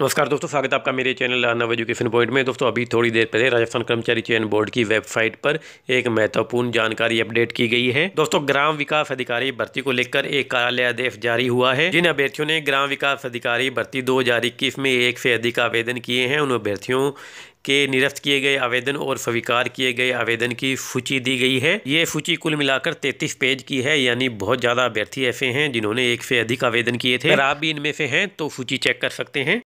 नमस्कार दोस्तों स्वागत है आपका मेरे चैनल अर्नव एजुकेशन पॉइंट में दोस्तों अभी थोड़ी देर पहले राजस्थान कर्मचारी चयन बोर्ड की वेबसाइट पर एक महत्वपूर्ण जानकारी अपडेट की गई है दोस्तों ग्राम विकास अधिकारी भर्ती को लेकर एक कार्यालय आदेश जारी हुआ है जिन अभ्यर्थियों ने ग्राम विकास अधिकारी भर्ती दो में एक से अधिक आवेदन किए हैं उन अभ्यर्थियों के निरस्त किए गए आवेदन और स्वीकार किए गए आवेदन की सूची दी गई है ये सूची कुल मिलाकर 33 पेज की है यानी बहुत ज़्यादा अभ्यर्थी ऐसे हैं जिन्होंने एक से अधिक आवेदन किए थे अगर आप भी इनमें से हैं तो सूची चेक कर सकते हैं